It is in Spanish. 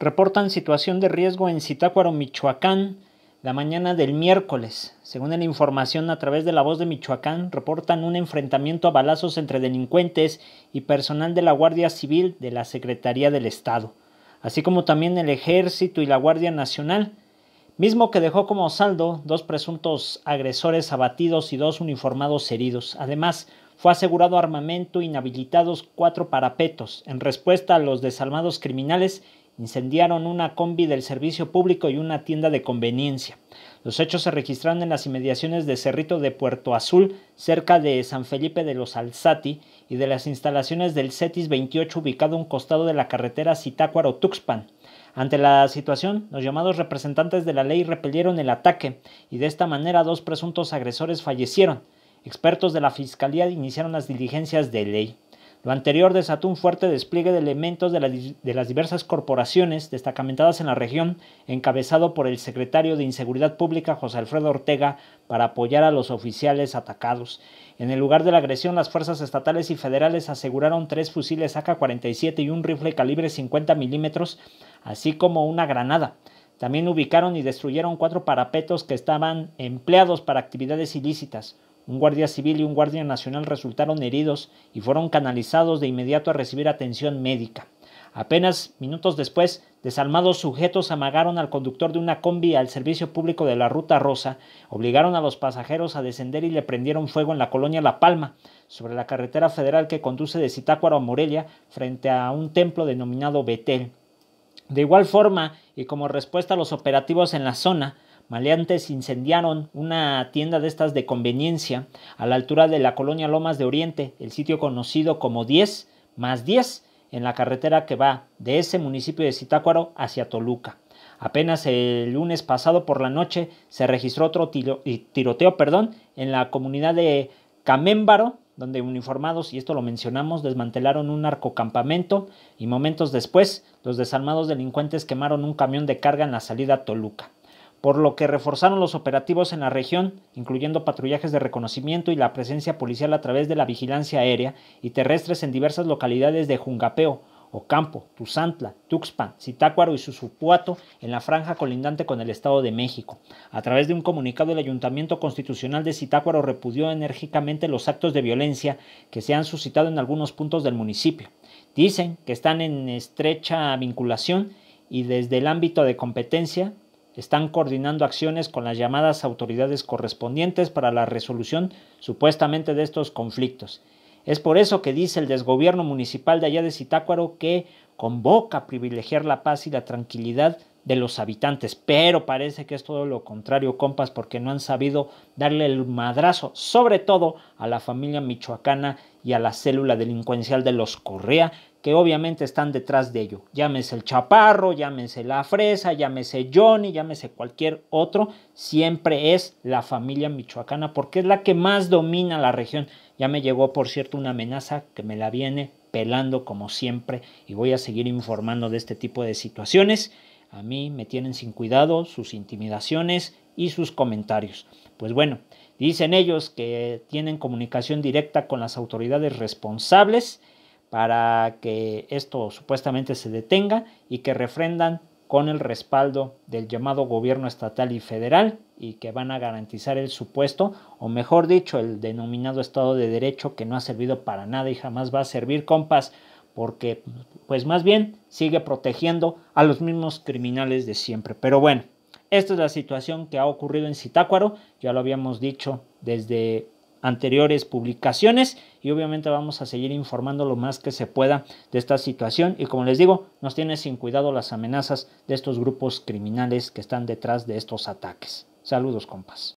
reportan situación de riesgo en Zitácuaro, Michoacán, la mañana del miércoles. Según la información a través de la voz de Michoacán, reportan un enfrentamiento a balazos entre delincuentes y personal de la Guardia Civil de la Secretaría del Estado, así como también el Ejército y la Guardia Nacional, mismo que dejó como saldo dos presuntos agresores abatidos y dos uniformados heridos. Además, fue asegurado armamento, inhabilitados cuatro parapetos, en respuesta a los desalmados criminales Incendiaron una combi del servicio público y una tienda de conveniencia. Los hechos se registraron en las inmediaciones de Cerrito de Puerto Azul, cerca de San Felipe de los Alzati, y de las instalaciones del CETIS 28 ubicado a un costado de la carretera o tuxpan Ante la situación, los llamados representantes de la ley repelieron el ataque y de esta manera dos presuntos agresores fallecieron. Expertos de la Fiscalía iniciaron las diligencias de ley. Lo anterior desató un fuerte despliegue de elementos de, las diversas corporaciones destacamentadas en la región, encabezado por el secretario de Inseguridad Pública José Alfredo Ortega, para apoyar a los oficiales atacados. En el lugar de la agresión, las fuerzas estatales y federales aseguraron tres fusiles AK-47 y un rifle calibre 50 milímetros, así como una granada. También ubicaron y destruyeron cuatro parapetos que estaban empleados para actividades ilícitas. Un guardia civil y un guardia nacional resultaron heridos y fueron canalizados de inmediato a recibir atención médica. Apenas minutos después, desarmados sujetos amagaron al conductor de una combi al servicio público de la Ruta Rosa, obligaron a los pasajeros a descender y le prendieron fuego en la colonia La Palma, sobre la carretera federal que conduce de Zitácuaro a Morelia, frente a un templo denominado Betel. De igual forma, y como respuesta a los operativos en la zona, Maleantes incendiaron una tienda de estas de conveniencia a la altura de la colonia Lomas de Oriente, el sitio conocido como 10 más 10 en la carretera que va de ese municipio de Zitácuaro hacia Toluca. Apenas el lunes pasado por la noche se registró otro tiroteo perdón, en la comunidad de Camémbaro, donde uniformados, y esto lo mencionamos, desmantelaron un campamento y momentos después los desarmados delincuentes quemaron un camión de carga en la salida a Toluca por lo que reforzaron los operativos en la región, incluyendo patrullajes de reconocimiento y la presencia policial a través de la vigilancia aérea y terrestres en diversas localidades de Jungapeo, Ocampo, Tuzantla, Tuxpan, Zitácuaro y Susupuato en la franja colindante con el Estado de México. A través de un comunicado, el Ayuntamiento Constitucional de Zitácuaro repudió enérgicamente los actos de violencia que se han suscitado en algunos puntos del municipio. Dicen que están en estrecha vinculación y desde el ámbito de competencia están coordinando acciones con las llamadas autoridades correspondientes para la resolución supuestamente de estos conflictos. Es por eso que dice el desgobierno municipal de allá de Citácuaro que convoca a privilegiar la paz y la tranquilidad de los habitantes, pero parece que es todo lo contrario, compas, porque no han sabido darle el madrazo, sobre todo a la familia michoacana y a la célula delincuencial de los Correa, que obviamente están detrás de ello. Llámese el chaparro, llámese la fresa, llámese Johnny, llámese cualquier otro, siempre es la familia michoacana, porque es la que más domina la región. Ya me llegó, por cierto, una amenaza que me la viene pelando como siempre y voy a seguir informando de este tipo de situaciones. A mí me tienen sin cuidado sus intimidaciones y sus comentarios. Pues bueno, dicen ellos que tienen comunicación directa con las autoridades responsables para que esto supuestamente se detenga y que refrendan con el respaldo del llamado gobierno estatal y federal y que van a garantizar el supuesto, o mejor dicho, el denominado Estado de Derecho que no ha servido para nada y jamás va a servir, compas porque pues más bien sigue protegiendo a los mismos criminales de siempre. Pero bueno, esta es la situación que ha ocurrido en Citácuaro. ya lo habíamos dicho desde anteriores publicaciones y obviamente vamos a seguir informando lo más que se pueda de esta situación y como les digo nos tiene sin cuidado las amenazas de estos grupos criminales que están detrás de estos ataques. Saludos compas.